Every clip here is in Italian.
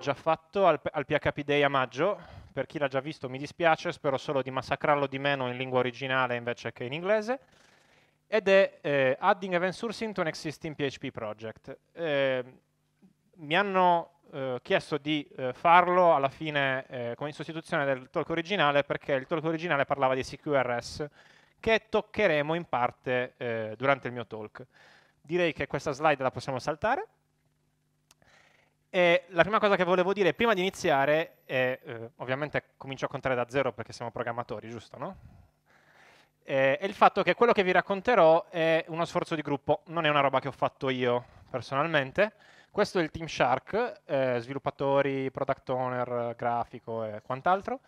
già fatto al, al PHP Day a maggio, per chi l'ha già visto mi dispiace, spero solo di massacrarlo di meno in lingua originale invece che in inglese, ed è eh, Adding Event Sourcing to an Existing PHP Project. Eh, mi hanno eh, chiesto di eh, farlo alla fine eh, come in sostituzione del talk originale perché il talk originale parlava di CQRS che toccheremo in parte eh, durante il mio talk. Direi che questa slide la possiamo saltare. E la prima cosa che volevo dire prima di iniziare è, eh, ovviamente comincio a contare da zero perché siamo programmatori, giusto, no? Eh, è il fatto che quello che vi racconterò è uno sforzo di gruppo, non è una roba che ho fatto io personalmente. Questo è il Team Shark, eh, sviluppatori, product owner, grafico e quant'altro.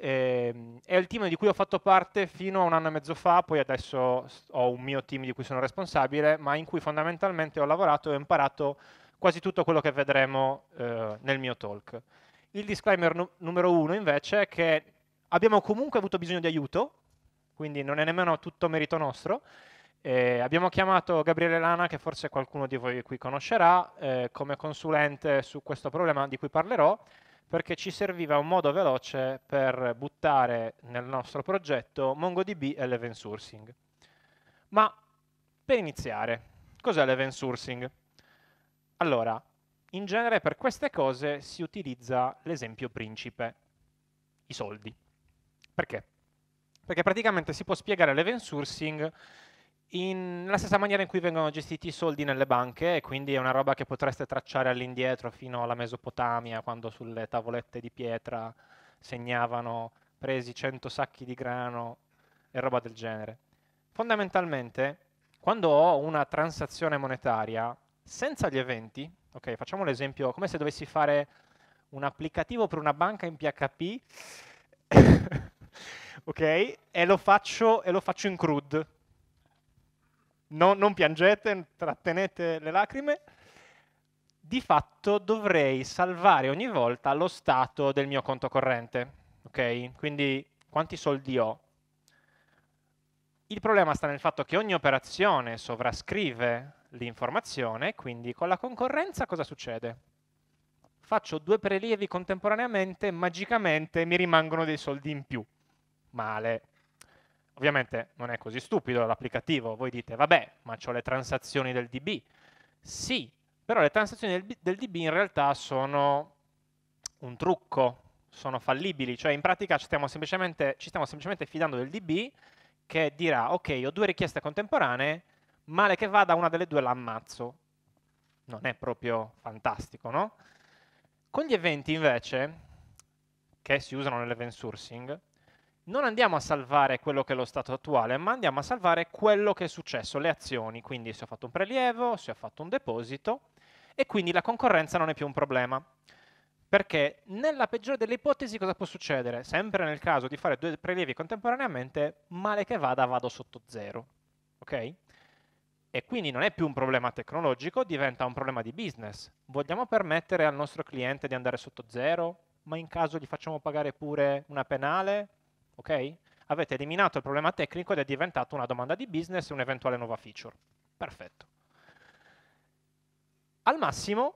è il team di cui ho fatto parte fino a un anno e mezzo fa, poi adesso ho un mio team di cui sono responsabile, ma in cui fondamentalmente ho lavorato e ho imparato quasi tutto quello che vedremo eh, nel mio talk. Il disclaimer nu- numero uno invece è che abbiamo comunque avuto bisogno di aiuto, quindi non è nemmeno tutto merito nostro. Eh, abbiamo chiamato Gabriele Lana, che forse qualcuno di voi qui conoscerà, eh, come consulente su questo problema di cui parlerò, perché ci serviva un modo veloce per buttare nel nostro progetto MongoDB e l'event sourcing. Ma per iniziare, cos'è l'event sourcing? Allora, in genere per queste cose si utilizza l'esempio principe, i soldi. Perché? Perché praticamente si può spiegare l'event sourcing in, nella stessa maniera in cui vengono gestiti i soldi nelle banche, e quindi è una roba che potreste tracciare all'indietro fino alla Mesopotamia, quando sulle tavolette di pietra segnavano presi 100 sacchi di grano e roba del genere. Fondamentalmente, quando ho una transazione monetaria, senza gli eventi, ok, facciamo esempio, come se dovessi fare un applicativo per una banca in PHP, ok, e lo, faccio, e lo faccio, in CRUD. No, non piangete, trattenete le lacrime. Di fatto dovrei salvare ogni volta lo stato del mio conto corrente, ok? Quindi quanti soldi ho? Il problema sta nel fatto che ogni operazione sovrascrive l'informazione, quindi con la concorrenza cosa succede? Faccio due prelievi contemporaneamente, magicamente mi rimangono dei soldi in più. Male. Ovviamente non è così stupido l'applicativo, voi dite vabbè, ma ho le transazioni del DB. Sì, però le transazioni del, del DB in realtà sono un trucco, sono fallibili, cioè in pratica ci stiamo semplicemente, ci stiamo semplicemente fidando del DB che dirà ok, ho due richieste contemporanee, male che vada una delle due l'ammazzo. Non è proprio fantastico, no? Con gli eventi invece, che si usano nell'event sourcing, non andiamo a salvare quello che è lo stato attuale, ma andiamo a salvare quello che è successo, le azioni, quindi se ho fatto un prelievo, se ho fatto un deposito, e quindi la concorrenza non è più un problema. Perché nella peggiore delle ipotesi cosa può succedere? Sempre nel caso di fare due prelievi contemporaneamente, male che vada, vado sotto zero. Ok? e quindi non è più un problema tecnologico, diventa un problema di business. Vogliamo permettere al nostro cliente di andare sotto zero, ma in caso gli facciamo pagare pure una penale? Ok? Avete eliminato il problema tecnico ed è diventata una domanda di business e un'eventuale nuova feature. Perfetto. Al massimo,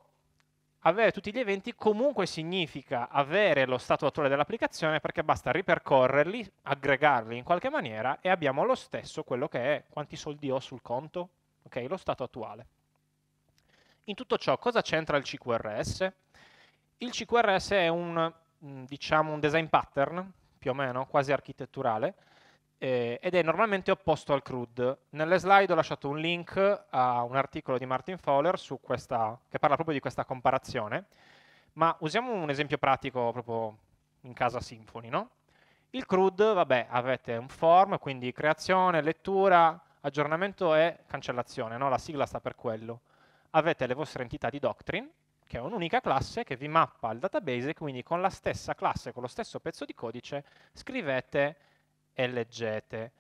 avere tutti gli eventi comunque significa avere lo stato attuale dell'applicazione perché basta ripercorrerli, aggregarli in qualche maniera e abbiamo lo stesso quello che è quanti soldi ho sul conto, Ok, lo stato attuale. In tutto ciò, cosa c'entra il CQRS? Il CQRS è un, mm, diciamo, un design pattern, più o meno, quasi architetturale, eh, ed è normalmente opposto al CRUD. Nelle slide ho lasciato un link a un articolo di Martin Fowler questa, che parla proprio di questa comparazione, ma usiamo un esempio pratico proprio in casa Symfony, no? Il CRUD, vabbè, avete un form, quindi creazione, lettura, aggiornamento è cancellazione, no? la sigla sta per quello. Avete le vostre entità di doctrine, che è un'unica classe che vi mappa al database, quindi con la stessa classe, con lo stesso pezzo di codice, scrivete e leggete.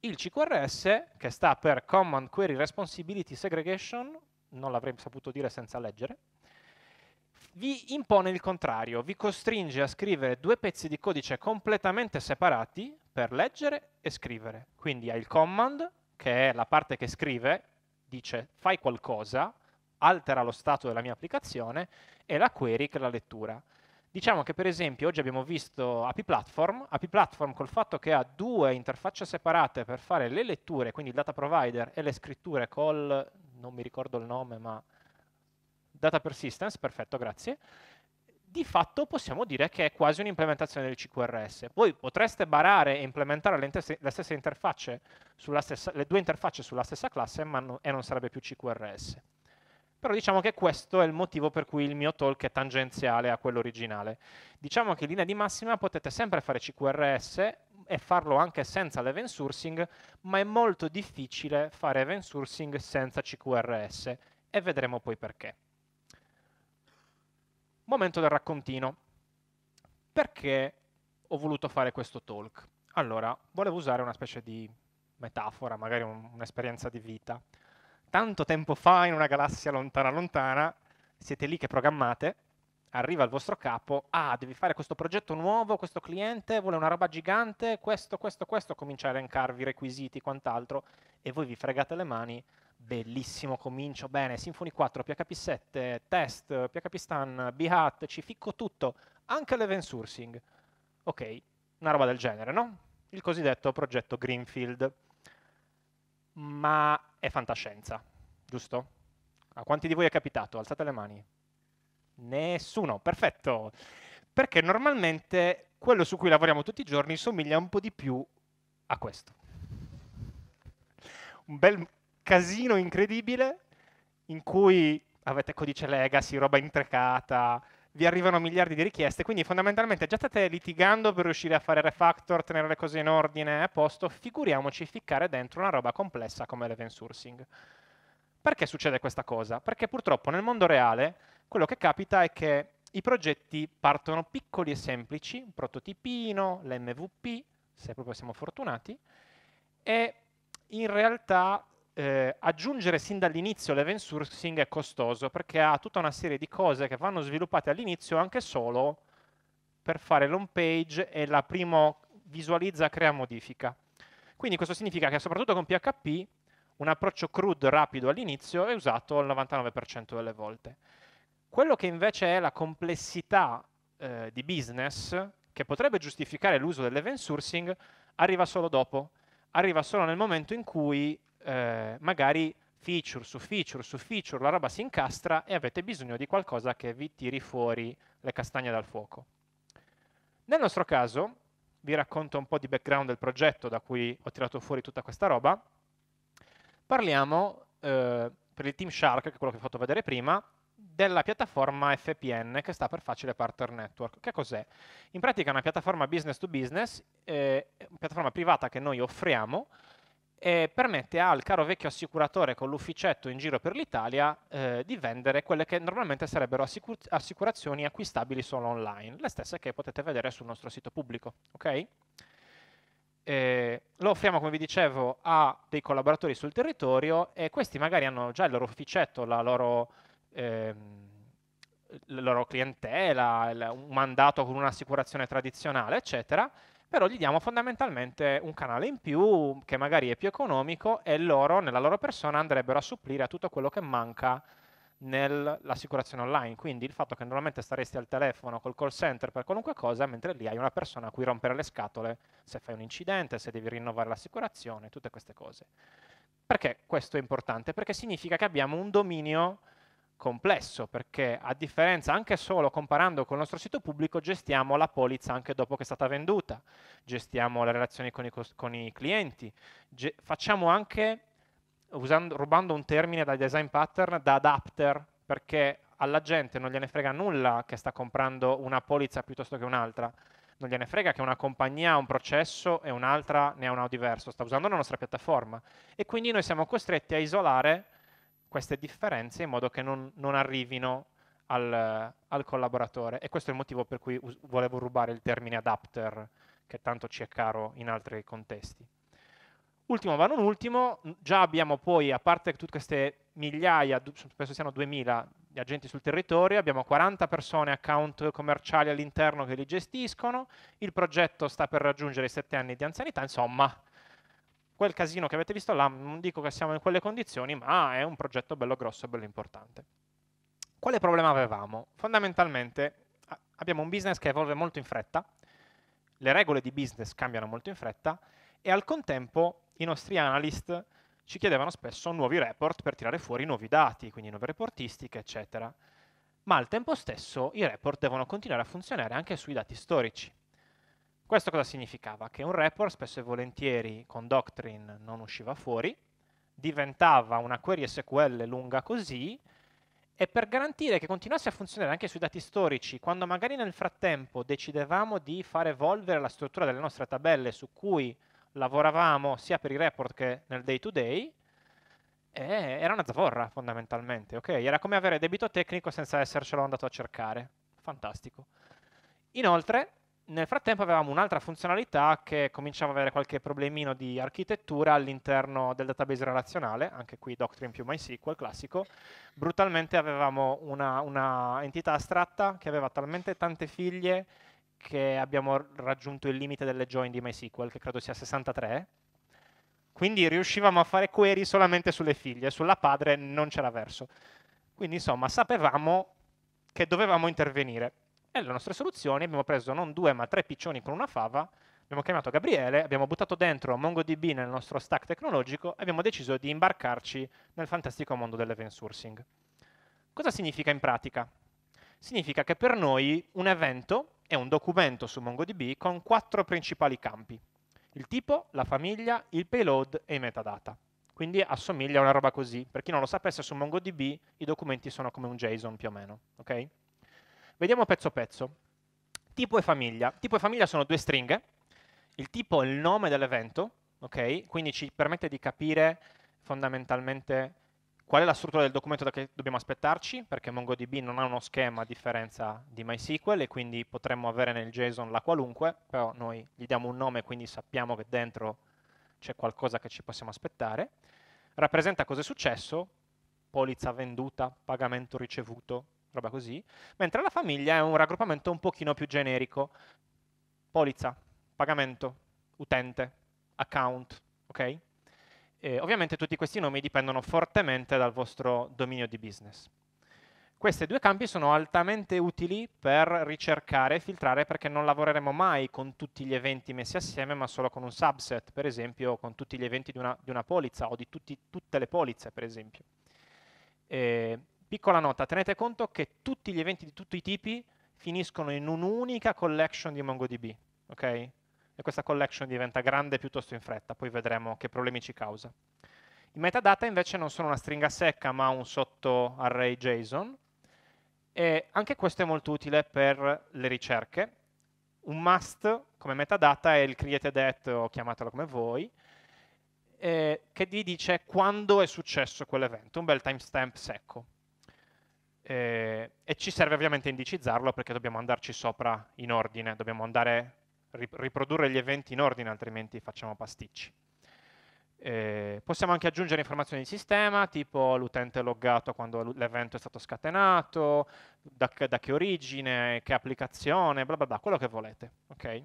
Il CQRS, che sta per Command Query Responsibility Segregation, non l'avrei saputo dire senza leggere, vi impone il contrario, vi costringe a scrivere due pezzi di codice completamente separati per leggere e scrivere. Quindi hai il command che è la parte che scrive, dice fai qualcosa, altera lo stato della mia applicazione, e la query che è la lettura. Diciamo che per esempio oggi abbiamo visto API Platform, API Platform col fatto che ha due interfacce separate per fare le letture, quindi il data provider e le scritture col, non mi ricordo il nome, ma data persistence, perfetto, grazie, di fatto possiamo dire che è quasi un'implementazione del CQRS. Voi potreste barare e implementare le, le stesse interfacce stessa, le due interfacce sulla stessa classe no, e non sarebbe più CQRS. Però diciamo che questo è il motivo per cui il mio talk è tangenziale a quello originale. Diciamo che in linea di massima potete sempre fare CQRS e farlo anche senza l'event sourcing, ma è molto difficile fare event sourcing senza CQRS e vedremo poi perché. Momento del raccontino. Perché ho voluto fare questo talk? Allora, volevo usare una specie di metafora, magari un, un'esperienza di vita. Tanto tempo fa, in una galassia lontana lontana, siete lì che programmate, arriva il vostro capo, ah, devi fare questo progetto nuovo, questo cliente vuole una roba gigante, questo, questo, questo, comincia a elencarvi requisiti, quant'altro, e voi vi fregate le mani bellissimo comincio, bene, Symfony 4, PHP 7, test, PHP stun, b-hat, ci ficco tutto, anche l'event sourcing. Ok, una roba del genere, no? Il cosiddetto progetto Greenfield. Ma è fantascienza, giusto? A quanti di voi è capitato? Alzate le mani. Nessuno, perfetto. Perché normalmente quello su cui lavoriamo tutti i giorni somiglia un po' di più a questo. Un bel casino incredibile in cui avete codice legacy, roba intrecata, vi arrivano miliardi di richieste, quindi fondamentalmente già state litigando per riuscire a fare refactor, tenere le cose in ordine a posto, figuriamoci ficcare dentro una roba complessa come l'event sourcing. Perché succede questa cosa? Perché purtroppo nel mondo reale quello che capita è che i progetti partono piccoli e semplici, un prototipino, l'MVP, se proprio siamo fortunati, e in realtà eh, aggiungere sin dall'inizio l'event sourcing è costoso perché ha tutta una serie di cose che vanno sviluppate all'inizio anche solo per fare l'home page e la prima visualizza, crea, modifica. Quindi questo significa che soprattutto con PHP un approccio crude, rapido all'inizio è usato il 99% delle volte. Quello che invece è la complessità eh, di business che potrebbe giustificare l'uso dell'event sourcing arriva solo dopo, arriva solo nel momento in cui eh, magari feature su feature su feature la roba si incastra e avete bisogno di qualcosa che vi tiri fuori le castagne dal fuoco. Nel nostro caso, vi racconto un po' di background del progetto da cui ho tirato fuori tutta questa roba, parliamo eh, per il Team Shark, che è quello che ho fatto vedere prima, della piattaforma FPN che sta per Facile Partner Network. Che cos'è? In pratica è una piattaforma business to business, eh, una piattaforma privata che noi offriamo, e permette al caro vecchio assicuratore con l'ufficetto in giro per l'Italia eh, di vendere quelle che normalmente sarebbero assicur- assicurazioni acquistabili solo online, le stesse che potete vedere sul nostro sito pubblico. Okay? Eh, lo offriamo, come vi dicevo, a dei collaboratori sul territorio e questi magari hanno già il loro ufficetto, la loro, ehm, la loro clientela, il, un mandato con un'assicurazione tradizionale, eccetera però gli diamo fondamentalmente un canale in più che magari è più economico e loro nella loro persona andrebbero a supplire a tutto quello che manca nell'assicurazione online, quindi il fatto che normalmente staresti al telefono col call center per qualunque cosa, mentre lì hai una persona a cui rompere le scatole se fai un incidente, se devi rinnovare l'assicurazione, tutte queste cose. Perché questo è importante? Perché significa che abbiamo un dominio complesso perché a differenza anche solo comparando con il nostro sito pubblico gestiamo la polizza anche dopo che è stata venduta, gestiamo le relazioni con i, con i clienti, ge- facciamo anche, usando, rubando un termine dai design pattern, da adapter perché alla gente non gliene frega nulla che sta comprando una polizza piuttosto che un'altra, non gliene frega che una compagnia ha un processo e un'altra ne ha uno diverso, sta usando la nostra piattaforma e quindi noi siamo costretti a isolare queste differenze in modo che non, non arrivino al, al, collaboratore. E questo è il motivo per cui volevo rubare il termine adapter, che tanto ci è caro in altri contesti. Ultimo ma non ultimo, già abbiamo poi, a parte tutte queste migliaia, penso siano 2000 di agenti sul territorio, abbiamo 40 persone, account commerciali all'interno che li gestiscono, il progetto sta per raggiungere i 7 anni di anzianità, insomma quel casino che avete visto là, non dico che siamo in quelle condizioni, ma è un progetto bello grosso e bello importante. Quale problema avevamo? Fondamentalmente abbiamo un business che evolve molto in fretta, le regole di business cambiano molto in fretta e al contempo i nostri analyst ci chiedevano spesso nuovi report per tirare fuori nuovi dati, quindi nuove reportistiche, eccetera. Ma al tempo stesso i report devono continuare a funzionare anche sui dati storici. Questo cosa significava? Che un report spesso e volentieri con Doctrine non usciva fuori, diventava una query SQL lunga così e per garantire che continuasse a funzionare anche sui dati storici, quando magari nel frattempo decidevamo di far evolvere la struttura delle nostre tabelle su cui lavoravamo sia per i report che nel day to day, eh, era una zavorra fondamentalmente, ok? Era come avere debito tecnico senza essercelo andato a cercare. Fantastico. Inoltre, nel frattempo avevamo un'altra funzionalità che cominciava ad avere qualche problemino di architettura all'interno del database relazionale, anche qui Doctrine più MySQL classico. Brutalmente avevamo una, una entità astratta che aveva talmente tante figlie che abbiamo raggiunto il limite delle join di MySQL, che credo sia 63. Quindi riuscivamo a fare query solamente sulle figlie, sulla padre non c'era verso. Quindi insomma sapevamo che dovevamo intervenire e la nostra soluzione abbiamo preso non due ma tre piccioni con una fava, abbiamo chiamato Gabriele, abbiamo buttato dentro MongoDB nel nostro stack tecnologico e abbiamo deciso di imbarcarci nel fantastico mondo dell'event sourcing. Cosa significa in pratica? Significa che per noi un evento è un documento su MongoDB con quattro principali campi. Il tipo, la famiglia, il payload e i metadata. Quindi assomiglia a una roba così. Per chi non lo sapesse, su MongoDB i documenti sono come un JSON più o meno. Okay? Vediamo pezzo a pezzo. Tipo e famiglia. Tipo e famiglia sono due stringhe. Il tipo è il nome dell'evento, ok? quindi ci permette di capire fondamentalmente qual è la struttura del documento da che dobbiamo aspettarci, perché MongoDB non ha uno schema a differenza di MySQL e quindi potremmo avere nel JSON la qualunque, però noi gli diamo un nome quindi sappiamo che dentro c'è qualcosa che ci possiamo aspettare. Rappresenta cosa è successo, polizza venduta, pagamento ricevuto, roba così, mentre la famiglia è un raggruppamento un pochino più generico. Polizza, pagamento, utente, account, ok? E ovviamente tutti questi nomi dipendono fortemente dal vostro dominio di business. Questi due campi sono altamente utili per ricercare e filtrare perché non lavoreremo mai con tutti gli eventi messi assieme ma solo con un subset, per esempio con tutti gli eventi di una, di una polizza o di tutti, tutte le polizze, per esempio. E Piccola nota, tenete conto che tutti gli eventi di tutti i tipi finiscono in un'unica collection di MongoDB, ok? E questa collection diventa grande piuttosto in fretta, poi vedremo che problemi ci causa. I metadata invece non sono una stringa secca ma un sottoarray JSON e anche questo è molto utile per le ricerche. Un must come metadata è il created at o chiamatelo come voi eh, che vi dice quando è successo quell'evento, un bel timestamp secco eh, e ci serve ovviamente indicizzarlo perché dobbiamo andarci sopra in ordine, dobbiamo andare riprodurre gli eventi in ordine, altrimenti facciamo pasticci. Eh, possiamo anche aggiungere informazioni di sistema, tipo l'utente loggato quando l'evento è stato scatenato, da che, da che, origine, che applicazione, bla bla bla, quello che volete. Okay?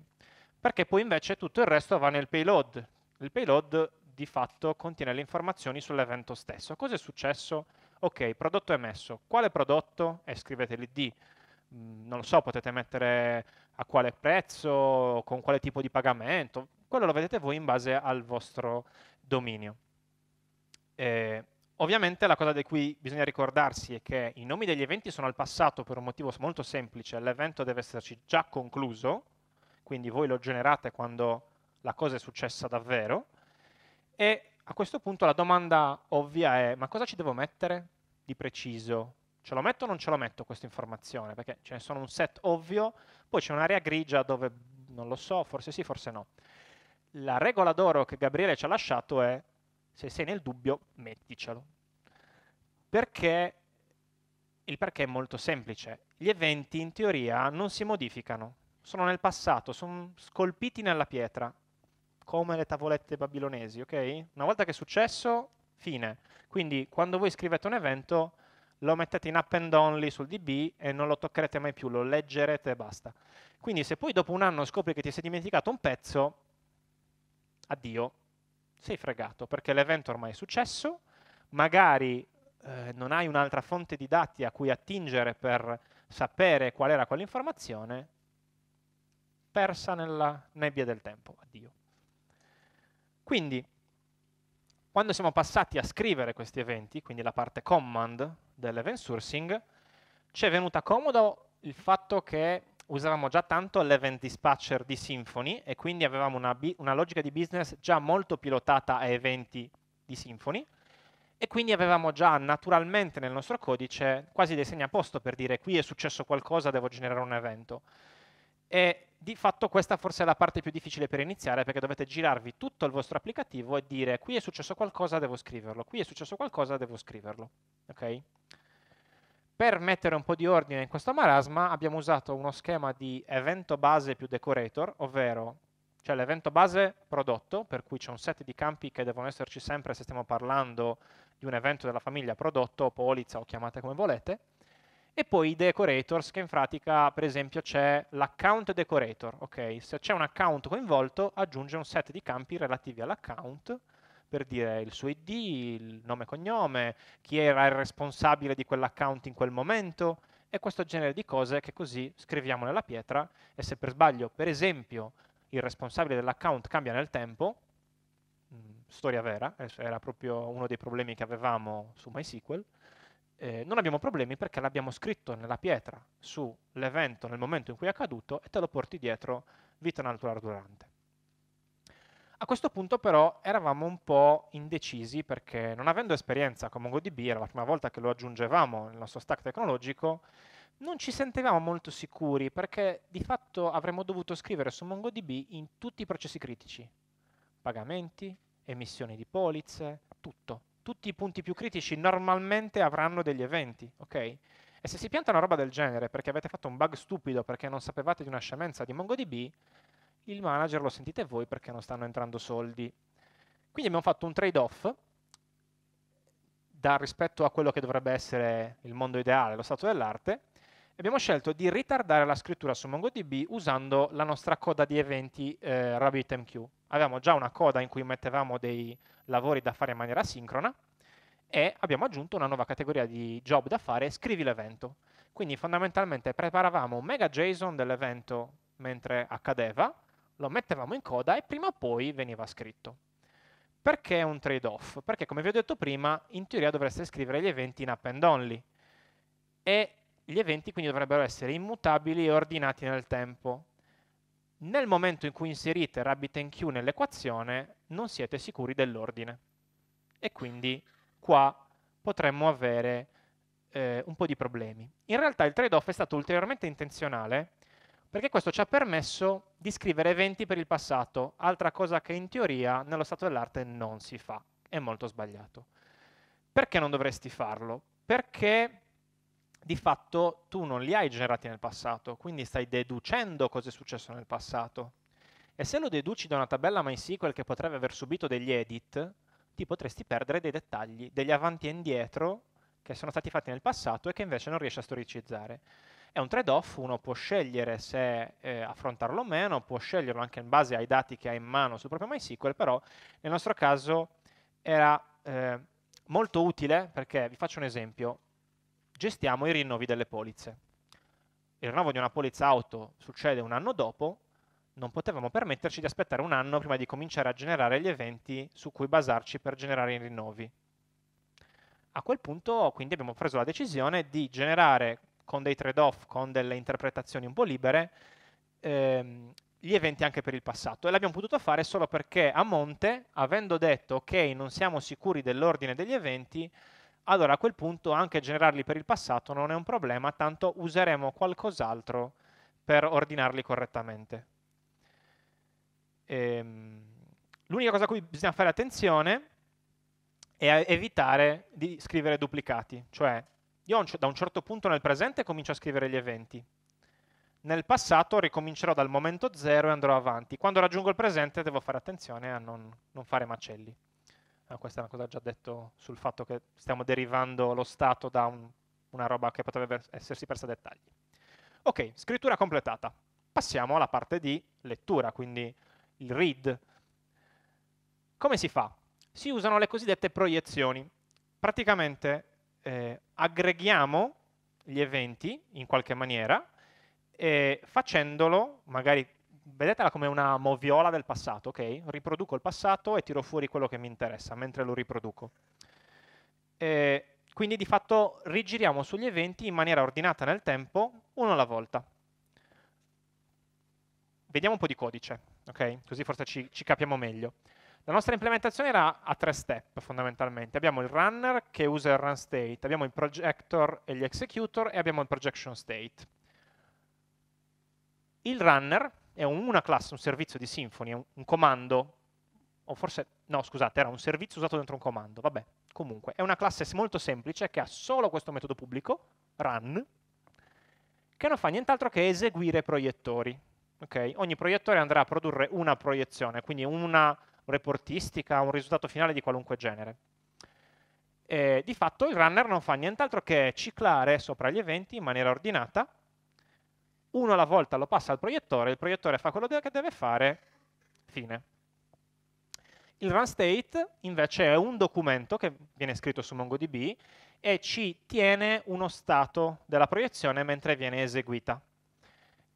Perché poi invece tutto il resto va nel payload. Il payload di fatto contiene le informazioni sull'evento stesso. Cosa è successo? ok, prodotto emesso, quale prodotto? E eh, scrivete l'ID, mm, non lo so, potete mettere a quale prezzo, con quale tipo di pagamento, quello lo vedete voi in base al vostro dominio. Eh, ovviamente la cosa di cui bisogna ricordarsi è che i nomi degli eventi sono al passato per un motivo molto semplice, l'evento deve esserci già concluso, quindi voi lo generate quando la cosa è successa davvero, e a questo punto la domanda ovvia è, ma cosa ci devo mettere di preciso? Ce lo metto o non ce lo metto questa informazione? Perché ce ne sono un set ovvio, poi c'è un'area grigia dove non lo so, forse sì, forse no. La regola d'oro che Gabriele ci ha lasciato è, se sei nel dubbio, metticelo. Perché il perché è molto semplice. Gli eventi in teoria non si modificano, sono nel passato, sono scolpiti nella pietra come le tavolette babilonesi, ok? Una volta che è successo, fine. Quindi quando voi scrivete un evento, lo mettete in up and only sul DB e non lo toccherete mai più, lo leggerete e basta. Quindi se poi dopo un anno scopri che ti sei dimenticato un pezzo, addio, sei fregato, perché l'evento ormai è successo, magari eh, non hai un'altra fonte di dati a cui attingere per sapere qual era quell'informazione, persa nella nebbia del tempo, addio. Quindi, quando siamo passati a scrivere questi eventi, quindi la parte command dell'event sourcing, ci è venuta comodo il fatto che usavamo già tanto l'event dispatcher di Symfony e quindi avevamo una, una, logica di business già molto pilotata a eventi di Symfony e quindi avevamo già naturalmente nel nostro codice quasi dei segni a posto per dire qui è successo qualcosa, devo generare un evento. E di fatto questa forse è la parte più difficile per iniziare perché dovete girarvi tutto il vostro applicativo e dire qui è successo qualcosa, devo scriverlo, qui è successo qualcosa, devo scriverlo. Okay? Per mettere un po' di ordine in questo marasma abbiamo usato uno schema di evento base più decorator, ovvero c'è cioè l'evento base prodotto, per cui c'è un set di campi che devono esserci sempre se stiamo parlando di un evento della famiglia prodotto, polizza o chiamate come volete, e poi i decorators che in pratica per esempio c'è l'account decorator, ok se c'è un account coinvolto aggiunge un set di campi relativi all'account per dire il suo id, il nome e cognome, chi era il responsabile di quell'account in quel momento e questo genere di cose che così scriviamo nella pietra e se per sbaglio per esempio il responsabile dell'account cambia nel tempo, mh, mm, storia vera, eh, era proprio uno dei problemi che avevamo su MySQL, eh, non abbiamo problemi perché l'abbiamo scritto nella pietra sull'evento nel momento in cui è accaduto e te lo porti dietro vita naturale durante. A questo punto però eravamo un po' indecisi perché non avendo esperienza con MongoDB, era la prima volta che lo aggiungevamo nel nostro stack tecnologico, non ci sentivamo molto sicuri perché di fatto avremmo dovuto scrivere su MongoDB in tutti i processi critici, pagamenti, emissioni di polizze, tutto tutti i punti più critici normalmente avranno degli eventi, ok? E se si pianta una roba del genere perché avete fatto un bug stupido, perché non sapevate di una scemenza di MongoDB, il manager lo sentite voi perché non stanno entrando soldi. Quindi abbiamo fatto un trade-off rispetto a quello che dovrebbe essere il mondo ideale, lo stato dell'arte, e abbiamo scelto di ritardare la scrittura su MongoDB usando la nostra coda di eventi eh, RabbitMQ avevamo già una coda in cui mettevamo dei lavori da fare in maniera sincrona e abbiamo aggiunto una nuova categoria di job da fare, scrivi l'evento. Quindi fondamentalmente preparavamo un mega JSON dell'evento mentre accadeva, lo mettevamo in coda e prima o poi veniva scritto. Perché è un trade-off? Perché come vi ho detto prima, in teoria dovreste scrivere gli eventi in append only e gli eventi quindi dovrebbero essere immutabili e ordinati nel tempo nel momento in cui inserite RabbitMQ nell'equazione non siete sicuri dell'ordine e quindi qua potremmo avere eh, un po' di problemi. In realtà il trade-off è stato ulteriormente intenzionale perché questo ci ha permesso di scrivere eventi per il passato, altra cosa che in teoria nello stato dell'arte non si fa, è molto sbagliato. Perché non dovresti farlo? Perché di fatto tu non li hai generati nel passato, quindi stai deducendo cosa è successo nel passato. E se lo deduci da una tabella MySQL che potrebbe aver subito degli edit, ti potresti perdere dei dettagli, degli avanti e indietro che sono stati fatti nel passato e che invece non riesci a storicizzare. È un trade-off, uno può scegliere se eh, affrontarlo o meno, può sceglierlo anche in base ai dati che ha in mano sul proprio MySQL, però nel nostro caso era eh, molto utile, perché vi faccio un esempio, gestiamo i rinnovi delle polizze. Il rinnovo di una polizza auto succede un anno dopo, non potevamo permetterci di aspettare un anno prima di cominciare a generare gli eventi su cui basarci per generare i rinnovi. A quel punto quindi abbiamo preso la decisione di generare con dei trade-off, con delle interpretazioni un po' libere, ehm, gli eventi anche per il passato e l'abbiamo potuto fare solo perché a monte, avendo detto ok, non siamo sicuri dell'ordine degli eventi, allora a quel punto anche generarli per il passato non è un problema, tanto useremo qualcos'altro per ordinarli correttamente. Ehm, l'unica cosa a cui bisogna fare attenzione è evitare di scrivere duplicati, cioè io da un certo punto nel presente comincio a scrivere gli eventi, nel passato ricomincerò dal momento zero e andrò avanti. Quando raggiungo il presente devo fare attenzione a non, non fare macelli eh, questa è una cosa già detto sul fatto che stiamo derivando lo stato da un, una roba che potrebbe essersi persa a dettagli. Ok, scrittura completata. Passiamo alla parte di lettura, quindi il read. Come si fa? Si usano le cosiddette proiezioni. Praticamente eh, aggreghiamo gli eventi in qualche maniera, e eh, facendolo, magari vedetela come una moviola del passato, ok? Riproduco il passato e tiro fuori quello che mi interessa mentre lo riproduco. E quindi di fatto rigiriamo sugli eventi in maniera ordinata nel tempo, uno alla volta. Vediamo un po' di codice, ok? Così forse ci, ci capiamo meglio. La nostra implementazione era a tre step fondamentalmente. Abbiamo il runner che usa il run state, abbiamo il projector e gli executor e abbiamo il projection state. Il runner è una classe, un servizio di Symfony, un, un comando, o forse, no scusate, era un servizio usato dentro un comando, vabbè, comunque, è una classe molto semplice che ha solo questo metodo pubblico, run, che non fa nient'altro che eseguire proiettori. Okay? Ogni proiettore andrà a produrre una proiezione, quindi una reportistica, un risultato finale di qualunque genere. E, eh, di fatto il runner non fa nient'altro che ciclare sopra gli eventi in maniera ordinata uno alla volta lo passa al proiettore, il proiettore fa quello che deve fare, fine. Il run state invece è un documento che viene scritto su MongoDB e ci tiene uno stato della proiezione mentre viene eseguita.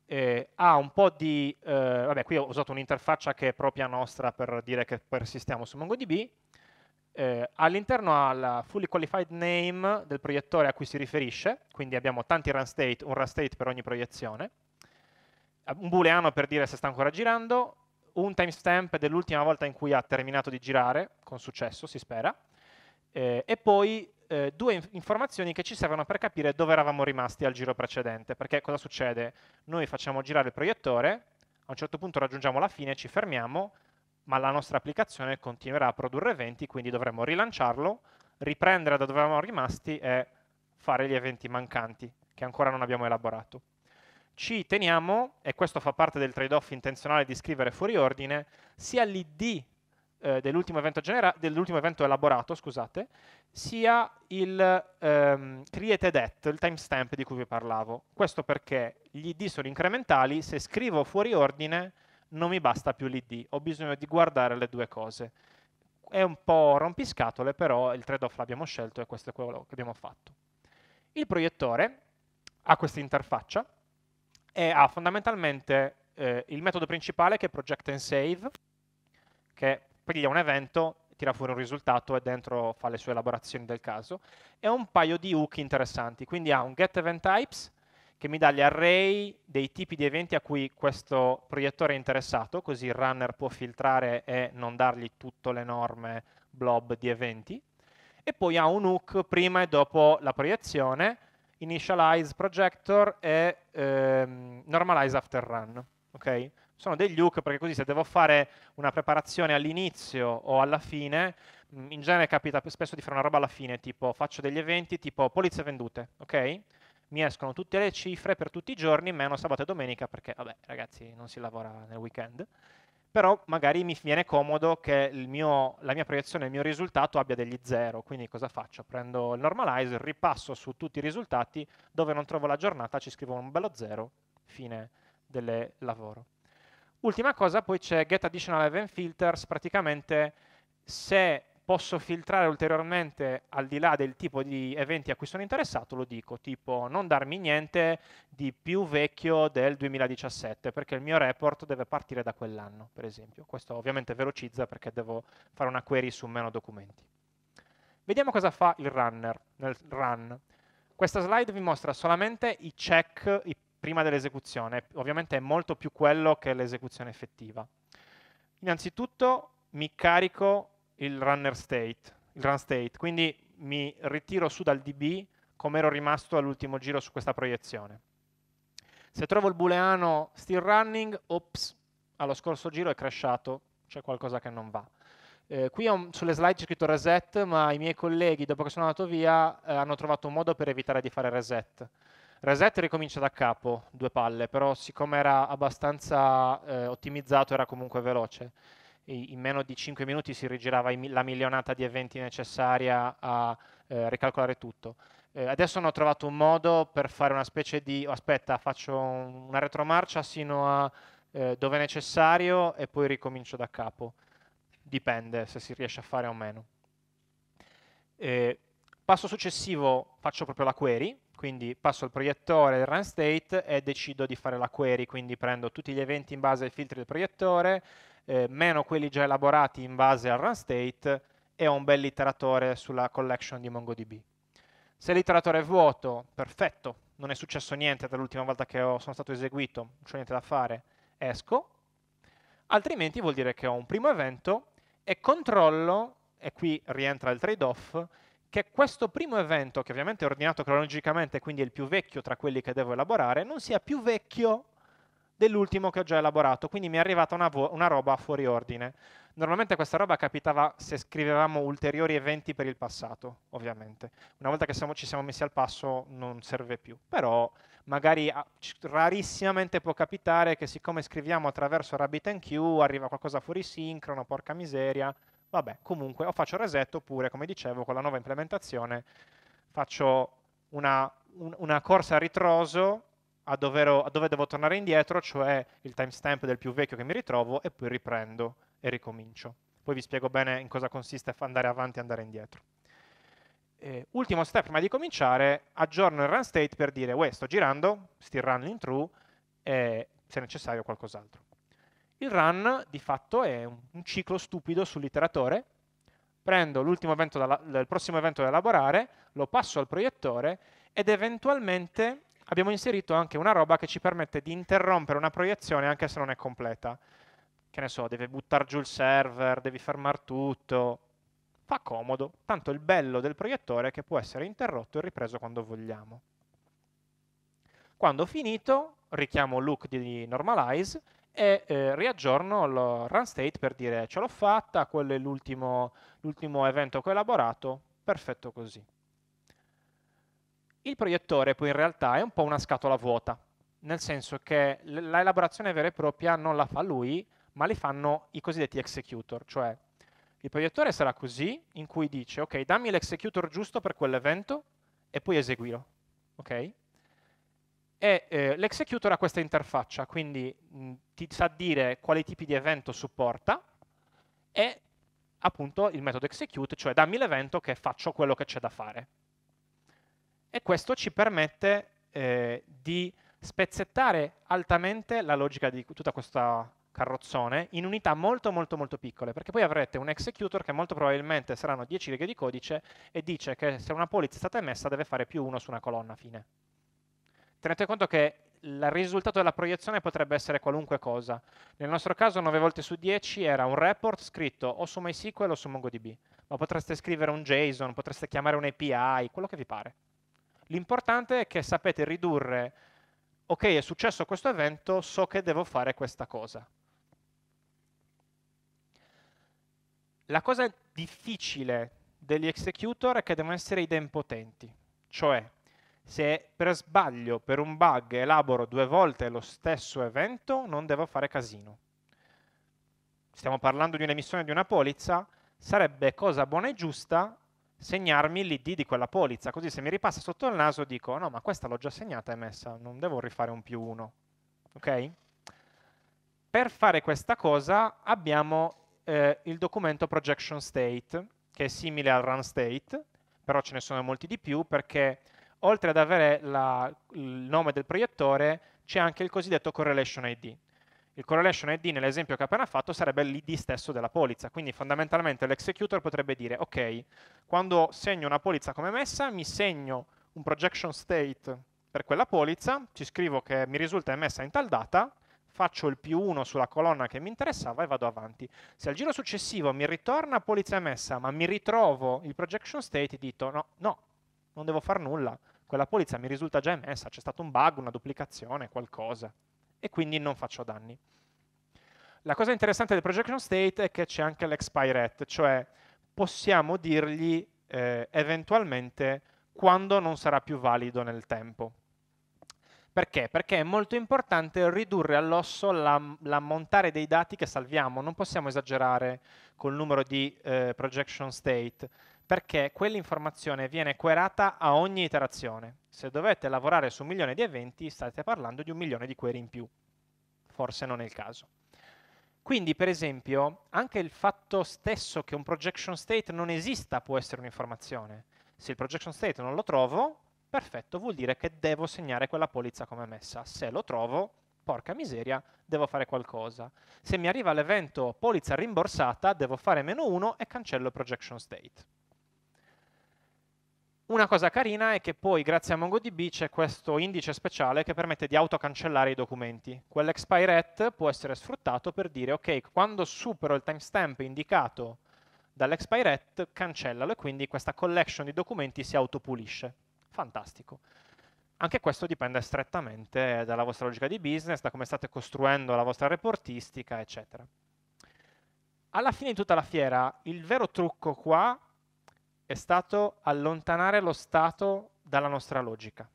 Eh, ha un po' di... Eh, vabbè, qui ho usato un'interfaccia che è propria nostra per dire che persistiamo su MongoDB, eh, all'interno alla fully qualified name del proiettore a cui si riferisce, quindi abbiamo tanti run state, un run state per ogni proiezione, un booleano per dire se sta ancora girando, un timestamp dell'ultima volta in cui ha terminato di girare, con successo si spera, eh, e poi eh, due inf informazioni che ci servono per capire dove eravamo rimasti al giro precedente, perché cosa succede? Noi facciamo girare il proiettore, a un certo punto raggiungiamo la fine, ci fermiamo, ma la nostra applicazione continuerà a produrre eventi, quindi dovremo rilanciarlo, riprendere da dove eravamo rimasti e fare gli eventi mancanti che ancora non abbiamo elaborato. Ci teniamo, e questo fa parte del trade-off intenzionale di scrivere fuori ordine, sia l'id eh, dell'ultimo, evento, dell evento elaborato, scusate, sia il ehm, created at, il timestamp di cui vi parlavo. Questo perché gli id sono incrementali, se scrivo fuori ordine non mi basta più l'ID, ho bisogno di guardare le due cose. È un po' rompiscatole, però il trade-off l'abbiamo scelto e questo è quello che abbiamo fatto. Il proiettore ha questa interfaccia e ha fondamentalmente eh, il metodo principale che è project and save, che piglia un evento, tira fuori un risultato e dentro fa le sue elaborazioni del caso, e un paio di hook interessanti, quindi ha un get event types, che mi dà gli array dei tipi di eventi a cui questo proiettore è interessato, così il runner può filtrare e non dargli tutto l'enorme blob di eventi. E poi ha un hook prima e dopo la proiezione, initialize projector e ehm, normalize after run. Okay? Sono degli hook perché così se devo fare una preparazione all'inizio o alla fine, mm, in genere capita spesso di fare una roba alla fine, tipo faccio degli eventi tipo polizze vendute, ok? mi escono tutte le cifre per tutti i giorni, meno sabato e domenica, perché vabbè ragazzi non si lavora nel weekend, però magari mi viene comodo che mio, la mia proiezione, il mio risultato abbia degli zero, quindi cosa faccio? Prendo il normalizer, ripasso su tutti i risultati, dove non trovo la giornata ci scrivo un bello zero, fine del lavoro. Ultima cosa, poi c'è get additional event filters, praticamente se posso filtrare ulteriormente al di là del tipo di eventi a cui sono interessato, lo dico, tipo non darmi niente di più vecchio del 2017, perché il mio report deve partire da quell'anno, per esempio. Questo ovviamente velocizza perché devo fare una query su meno documenti. Vediamo cosa fa il runner nel run. Questa slide vi mostra solamente i check prima dell'esecuzione, ovviamente è molto più quello che l'esecuzione effettiva. Innanzitutto mi carico il runner state, il run state, quindi mi ritiro su dal DB come ero rimasto all'ultimo giro su questa proiezione. Se trovo il booleano still running, ops, allo scorso giro è crashato, c'è qualcosa che non va. Eh, qui ho, sulle slide c'è scritto reset, ma i miei colleghi, dopo che sono andato via, eh, hanno trovato un modo per evitare di fare reset. Reset ricomincia da capo, due palle, però siccome era abbastanza eh, ottimizzato era comunque veloce in meno di 5 minuti si rigirava la milionata di eventi necessaria a eh, ricalcolare tutto. Eh, adesso hanno trovato un modo per fare una specie di, oh, aspetta, faccio una retromarcia sino a eh, dove è necessario e poi ricomincio da capo. Dipende se si riesce a fare o meno. Eh, passo successivo faccio proprio la query, quindi passo al proiettore del run state e decido di fare la query, quindi prendo tutti gli eventi in base ai filtri del proiettore, eh, meno quelli già elaborati in base al run state e ho un bel iteratore sulla collection di MongoDB. Se l'iteratore è vuoto, perfetto, non è successo niente dall'ultima volta che ho, sono stato eseguito, non c'è niente da fare, esco, altrimenti vuol dire che ho un primo evento e controllo, e qui rientra il trade-off, che questo primo evento, che ovviamente è ordinato cronologicamente, quindi è il più vecchio tra quelli che devo elaborare, non sia più vecchio dell'ultimo che ho già elaborato, quindi mi è arrivata una, una roba fuori ordine. Normalmente questa roba capitava se scrivevamo ulteriori eventi per il passato, ovviamente. Una volta che siamo, ci siamo messi al passo non serve più, però magari ah, rarissimamente può capitare che siccome scriviamo attraverso RabbitMQ arriva qualcosa fuori sincrono, porca miseria, vabbè, comunque o faccio reset oppure, come dicevo, con la nuova implementazione faccio una, un, una corsa a ritroso a, dovero, a dove devo tornare indietro, cioè il timestamp del più vecchio che mi ritrovo e poi riprendo e ricomincio. Poi vi spiego bene in cosa consiste andare avanti e andare indietro. Eh, ultimo step prima di cominciare, aggiorno il run state per dire, uè, sto girando, still running true, e se necessario qualcos'altro. Il run di fatto è un, un ciclo stupido sull'iteratore, prendo l'ultimo evento dalla, il prossimo evento da elaborare, lo passo al proiettore ed eventualmente abbiamo inserito anche una roba che ci permette di interrompere una proiezione anche se non è completa. Che ne so, deve buttare giù il server, devi fermare tutto. Fa comodo, tanto il bello del proiettore è che può essere interrotto e ripreso quando vogliamo. Quando ho finito, richiamo look di normalize e eh, riaggiorno il run state per dire ce l'ho fatta, quello è l'ultimo evento che ho elaborato, perfetto così. Il proiettore poi in realtà è un po' una scatola vuota, nel senso che l'elaborazione vera e propria non la fa lui, ma li fanno i cosiddetti executor, cioè il proiettore sarà così, in cui dice, ok, dammi l'executor giusto per quell'evento e poi eseguirò. ok? E eh, l'executor ha questa interfaccia, quindi mh, ti sa dire quali tipi di evento supporta e appunto il metodo execute, cioè dammi l'evento che faccio quello che c'è da fare e questo ci permette eh, di spezzettare altamente la logica di tutta questa carrozzone in unità molto molto molto piccole, perché poi avrete un executor che molto probabilmente saranno 10 righe di codice e dice che se una polizza è stata emessa deve fare più 1 su una colonna fine. Tenete conto che il risultato della proiezione potrebbe essere qualunque cosa. Nel nostro caso 9 volte su 10 era un report scritto o su MySQL o su MongoDB, ma potreste scrivere un JSON, potreste chiamare un API, quello che vi pare. L'importante è che sapete ridurre, ok, è successo questo evento, so che devo fare questa cosa. La cosa difficile degli executor è che devono essere idempotenti, cioè se per sbaglio, per un bug, elaboro due volte lo stesso evento, non devo fare casino. Stiamo parlando di un'emissione di una polizza, sarebbe cosa buona e giusta segnarmi l'ID di quella polizza, così se mi ripassa sotto il naso dico no ma questa l'ho già segnata e messa, non devo rifare un più 1, ok? Per fare questa cosa abbiamo eh, il documento projection state, che è simile al run state, però ce ne sono molti di più perché oltre ad avere la, il nome del proiettore c'è anche il cosiddetto correlation ID. Il correlation ID nell'esempio che ho appena fatto sarebbe l'ID stesso della polizza, quindi fondamentalmente l'executor potrebbe dire ok, quando segno una polizza come messa mi segno un projection state per quella polizza, ci scrivo che mi risulta emessa in tal data, faccio il più 1 sulla colonna che mi interessava e vado avanti. Se al giro successivo mi ritorna polizza emessa, ma mi ritrovo il projection state, dito no, no, non devo fare nulla, quella polizza mi risulta già emessa, c'è stato un bug, una duplicazione, qualcosa e quindi non faccio danni. La cosa interessante del projection state è che c'è anche l'expire cioè possiamo dirgli eh, eventualmente quando non sarà più valido nel tempo. Perché? Perché è molto importante ridurre all'osso l'ammontare la dei dati che salviamo, non possiamo esagerare col numero di eh, projection state, perché quell'informazione viene querata a ogni iterazione. Se dovete lavorare su un milione di eventi, state parlando di un milione di query in più. Forse non è il caso. Quindi, per esempio, anche il fatto stesso che un projection state non esista può essere un'informazione. Se il projection state non lo trovo, perfetto, vuol dire che devo segnare quella polizza come messa. Se lo trovo, porca miseria, devo fare qualcosa. Se mi arriva l'evento polizza rimborsata, devo fare meno 1 e cancello il projection state. Una cosa carina è che poi grazie a MongoDB c'è questo indice speciale che permette di autocancellare i documenti. Quell'expiret può essere sfruttato per dire ok, quando supero il timestamp indicato dall'expiret cancellalo e quindi questa collection di documenti si autopulisce. Fantastico. Anche questo dipende strettamente dalla vostra logica di business, da come state costruendo la vostra reportistica, eccetera. Alla fine di tutta la fiera, il vero trucco qua è stato allontanare lo stato dalla nostra logica.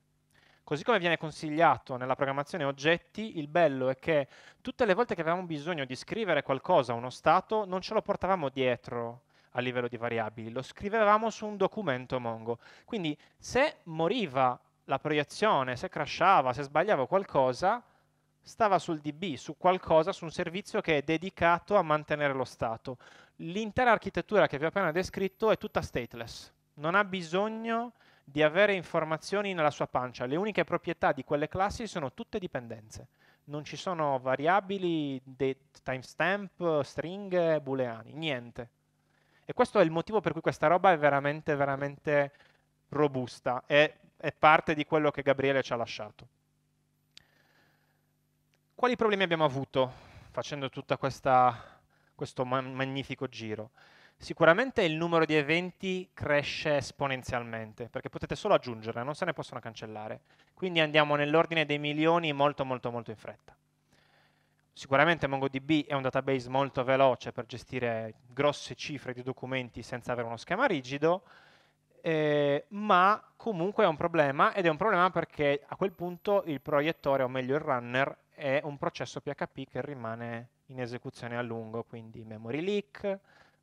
Così come viene consigliato nella programmazione oggetti, il bello è che tutte le volte che avevamo bisogno di scrivere qualcosa, uno stato, non ce lo portavamo dietro a livello di variabili, lo scrivevamo su un documento Mongo. Quindi se moriva la proiezione, se crashava, se sbagliava qualcosa, stava sul DB, su qualcosa, su un servizio che è dedicato a mantenere lo stato l'intera architettura che vi ho appena descritto è tutta stateless, non ha bisogno di avere informazioni nella sua pancia, le uniche proprietà di quelle classi sono tutte dipendenze, non ci sono variabili, timestamp, stringhe, booleani, niente. E questo è il motivo per cui questa roba è veramente, veramente robusta, è, è parte di quello che Gabriele ci ha lasciato. Quali problemi abbiamo avuto facendo tutta questa questo man- magnifico giro? Sicuramente il numero di eventi cresce esponenzialmente, perché potete solo aggiungere, non se ne possono cancellare. Quindi andiamo nell'ordine dei milioni molto molto molto in fretta. Sicuramente MongoDB è un database molto veloce per gestire grosse cifre di documenti senza avere uno schema rigido, eh, ma comunque è un problema ed è un problema perché a quel punto il proiettore, o meglio il runner, è un processo PHP che rimane in esecuzione a lungo, quindi memory leak,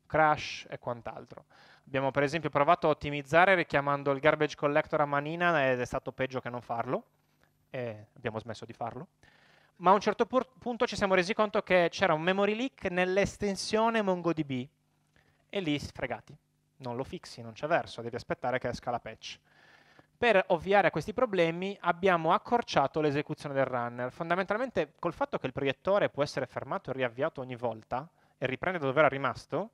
crash e quant'altro. Abbiamo per esempio provato a ottimizzare richiamando il garbage collector a manina ed è stato peggio che non farlo e abbiamo smesso di farlo. Ma a un certo punto ci siamo resi conto che c'era un memory leak nell'estensione MongoDB e lì fregati, non lo fixi, non c'è verso, devi aspettare che esca la patch. Per ovviare a questi problemi abbiamo accorciato l'esecuzione del runner. Fondamentalmente col fatto che il proiettore può essere fermato e riavviato ogni volta e riprende da dove era rimasto,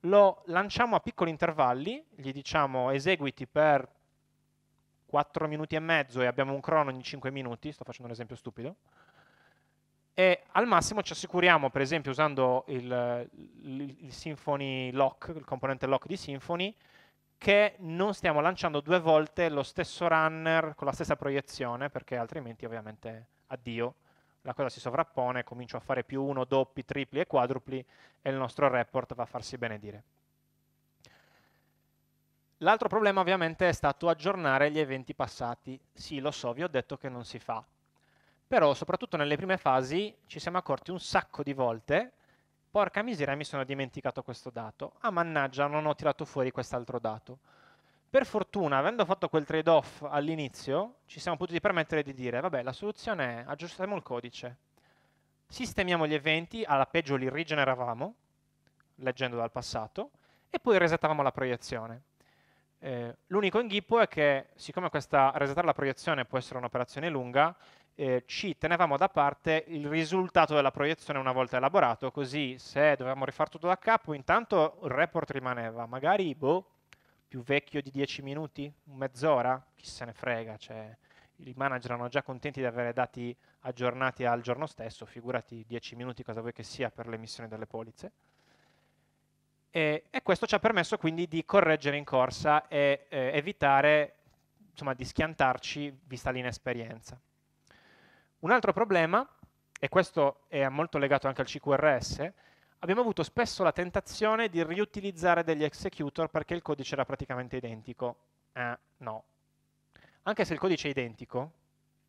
lo lanciamo a piccoli intervalli, gli diciamo eseguiti per 4 minuti e mezzo e abbiamo un crono ogni 5 minuti, sto facendo un esempio stupido, e al massimo ci assicuriamo, per esempio usando il, il, il Symfony Lock, il componente lock di Symfony, che non stiamo lanciando due volte lo stesso runner con la stessa proiezione, perché altrimenti ovviamente addio, la cosa si sovrappone, comincio a fare più uno, doppi, tripli e quadrupli e il nostro report va a farsi benedire. L'altro problema ovviamente è stato aggiornare gli eventi passati. Sì, lo so, vi ho detto che non si fa. Però soprattutto nelle prime fasi ci siamo accorti un sacco di volte Porca miseria, mi sono dimenticato questo dato. Ah, mannaggia, non ho tirato fuori quest'altro dato. Per fortuna, avendo fatto quel trade-off all'inizio, ci siamo potuti permettere di dire, vabbè, la soluzione è aggiustiamo il codice, sistemiamo gli eventi, alla peggio li rigeneravamo, leggendo dal passato, e poi resettavamo la proiezione. Eh, l'unico inghippo è che, siccome questa resettare la proiezione può essere un'operazione lunga, eh, ci tenevamo da parte il risultato della proiezione una volta elaborato, così se dovevamo rifare tutto da capo, intanto il report rimaneva magari boh, più vecchio di 10 minuti, mezz'ora, chi se ne frega, cioè, i manager erano già contenti di avere dati aggiornati al giorno stesso, figurati 10 minuti cosa vuoi che sia per l'emissione delle polizze. E, e, questo ci ha permesso quindi di correggere in corsa e eh, evitare insomma, di schiantarci vista l'inesperienza. Un altro problema, e questo è molto legato anche al CQRS, abbiamo avuto spesso la tentazione di riutilizzare degli executor perché il codice era praticamente identico. Eh, no. Anche se il codice è identico,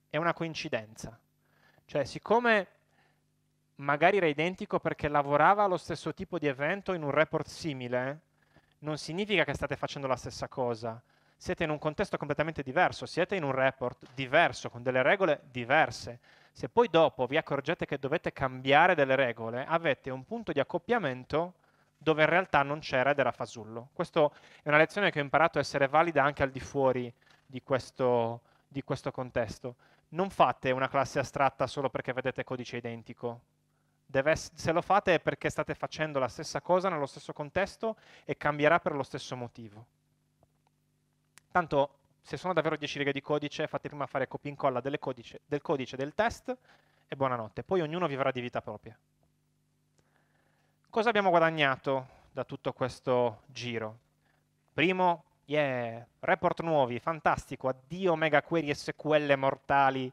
è una coincidenza. Cioè, siccome magari era identico perché lavorava allo stesso tipo di evento in un report simile, non significa che state facendo la stessa cosa, siete in un contesto completamente diverso, siete in un report diverso, con delle regole diverse. Se poi dopo vi accorgete che dovete cambiare delle regole, avete un punto di accoppiamento dove in realtà non c'era ed era fasullo. Questa è una lezione che ho imparato a essere valida anche al di fuori di questo, di questo contesto. Non fate una classe astratta solo perché vedete codice identico, Deve, se lo fate è perché state facendo la stessa cosa nello stesso contesto e cambierà per lo stesso motivo. Tanto se sono davvero 10 righe di codice, fate prima fare copia e incolla del codice del test e buonanotte. Poi ognuno vivrà di vita propria. Cosa abbiamo guadagnato da tutto questo giro? Primo, yeah, report nuovi, fantastico, addio mega query SQL mortali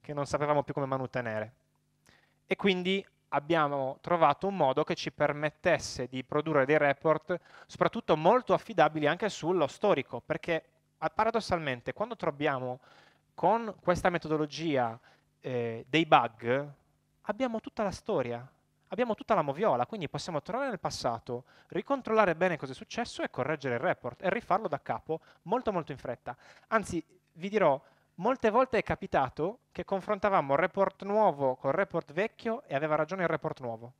che non sapevamo più come manutenere. E quindi abbiamo trovato un modo che ci permettesse di produrre dei report soprattutto molto affidabili anche sullo storico, perché paradossalmente, quando troviamo con questa metodologia eh, dei bug, abbiamo tutta la storia, abbiamo tutta la moviola, quindi possiamo tornare nel passato, ricontrollare bene cosa è successo e correggere il report e rifarlo da capo molto molto in fretta. Anzi, vi dirò, molte volte è capitato che confrontavamo il report nuovo col report vecchio e aveva ragione il report nuovo.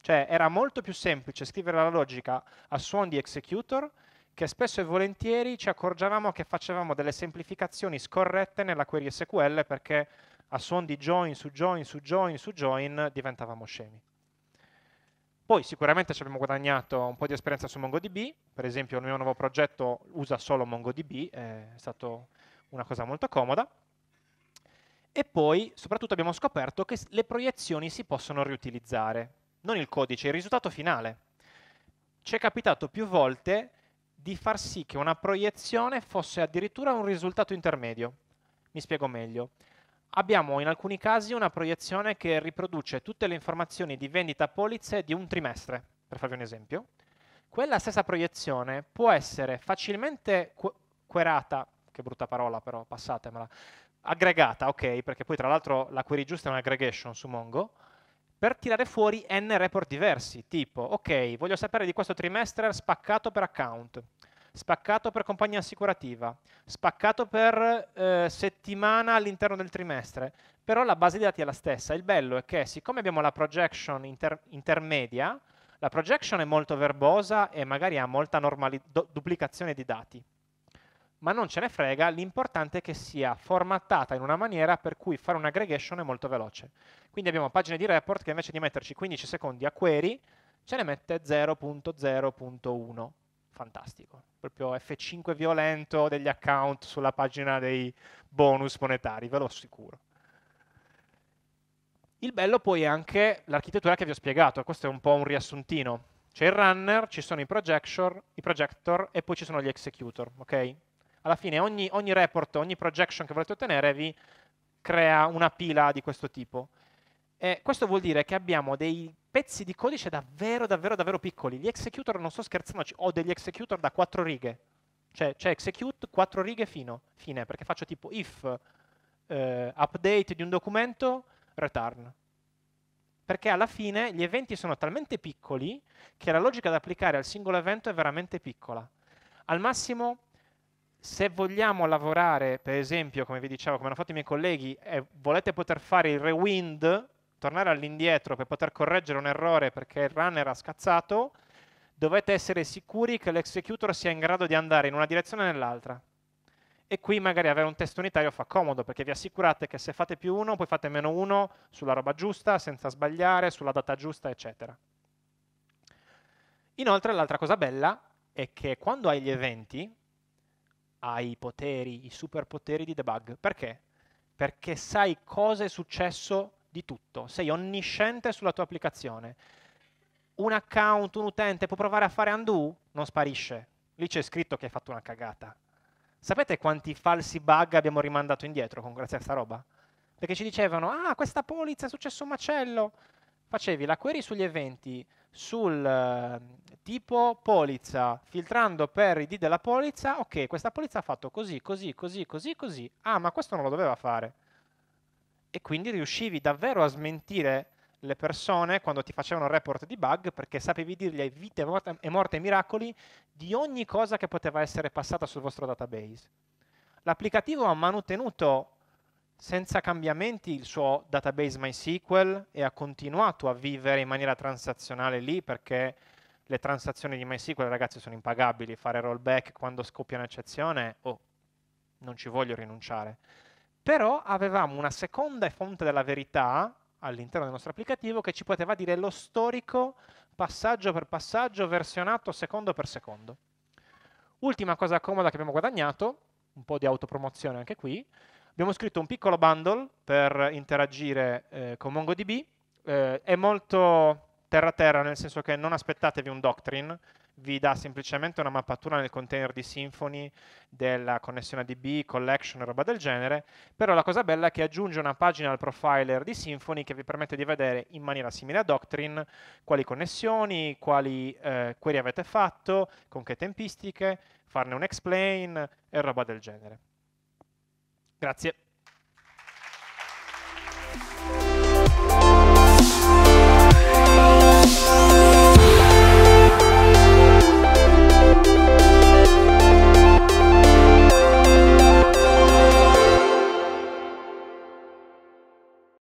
Cioè era molto più semplice scrivere la logica a suon di executor che spesso e volentieri ci accorgevamo che facevamo delle semplificazioni scorrette nella query SQL perché a suon di join su join su join su join diventavamo scemi. Poi sicuramente ci abbiamo guadagnato un po' di esperienza su MongoDB, per esempio il mio nuovo progetto usa solo MongoDB, è stata una cosa molto comoda. E poi soprattutto abbiamo scoperto che le proiezioni si possono riutilizzare, non il codice, il risultato finale. Ci è capitato più volte di far sì che una proiezione fosse addirittura un risultato intermedio. Mi spiego meglio. Abbiamo in alcuni casi una proiezione che riproduce tutte le informazioni di vendita polizze di un trimestre, per farvi un esempio. Quella stessa proiezione può essere facilmente querata, che brutta parola però, passatemela, aggregata, ok, perché poi tra l'altro la query giusta è un'aggregation su Mongo, per tirare fuori n report diversi, tipo, ok, voglio sapere di questo trimestre spaccato per account, spaccato per compagnia assicurativa, spaccato per eh, settimana all'interno del trimestre, però la base di dati è la stessa. Il bello è che siccome abbiamo la projection inter intermedia, la projection è molto verbosa e magari ha molta duplicazione di dati ma non ce ne frega, l'importante è che sia formattata in una maniera per cui fare un'aggregation è molto veloce. Quindi abbiamo pagine di report che invece di metterci 15 secondi a query, ce ne mette 0.0.1. Fantastico. Proprio F5 violento degli account sulla pagina dei bonus monetari, ve lo assicuro. Il bello poi è anche l'architettura che vi ho spiegato, questo è un po' un riassuntino. C'è il runner, ci sono i projector, i projector e poi ci sono gli executor, ok? alla fine ogni, ogni report, ogni projection che volete ottenere vi crea una pila di questo tipo. E questo vuol dire che abbiamo dei pezzi di codice davvero, davvero, davvero piccoli. Gli executor, non sto scherzando, ho degli executor da quattro righe. Cioè, c'è execute, quattro righe fino, fine, perché faccio tipo if eh, update di un documento, return. Perché alla fine gli eventi sono talmente piccoli che la logica da applicare al singolo evento è veramente piccola. Al massimo se vogliamo lavorare, per esempio, come vi dicevo, come hanno fatto i miei colleghi, e volete poter fare il rewind, tornare all'indietro per poter correggere un errore perché il runner ha scazzato, dovete essere sicuri che l'executor sia in grado di andare in una direzione o nell'altra. E qui magari avere un test unitario fa comodo, perché vi assicurate che se fate più uno, poi fate meno uno sulla roba giusta, senza sbagliare, sulla data giusta, eccetera. Inoltre, l'altra cosa bella è che quando hai gli eventi, ha i poteri, i superpoteri di debug. Perché? Perché sai cosa è successo di tutto, sei onnisciente sulla tua applicazione. Un account, un utente può provare a fare undo, non sparisce. Lì c'è scritto che hai fatto una cagata. Sapete quanti falsi bug abbiamo rimandato indietro con grazie a sta roba? Perché ci dicevano, ah, questa polizza è successo un macello. Facevi la query sugli eventi, sul ehm, tipo polizza, filtrando per i D della polizza, ok, questa polizza ha fatto così, così, così, così, così, ah, ma questo non lo doveva fare. E quindi riuscivi davvero a smentire le persone quando ti facevano report di bug perché sapevi dirgli ai vite e morte e miracoli di ogni cosa che poteva essere passata sul vostro database. L'applicativo ha mantenuto senza cambiamenti il suo database MySQL e ha continuato a vivere in maniera transazionale lì perché le transazioni di MySQL, ragazzi, sono impagabili. Fare rollback quando scoppia un'eccezione, oh, non ci voglio rinunciare. Però avevamo una seconda fonte della verità all'interno del nostro applicativo che ci poteva dire lo storico passaggio per passaggio, versionato secondo per secondo. Ultima cosa comoda che abbiamo guadagnato, un po' di autopromozione anche qui, Abbiamo scritto un piccolo bundle per interagire eh, con MongoDB, eh, è molto terra terra nel senso che non aspettatevi un doctrine, vi dà semplicemente una mappatura nel container di Symfony della connessione ADB, collection e roba del genere, però la cosa bella è che aggiunge una pagina al profiler di Symfony che vi permette di vedere in maniera simile a Doctrine quali connessioni, quali eh, query avete fatto, con che tempistiche, farne un explain e roba del genere. Grazie.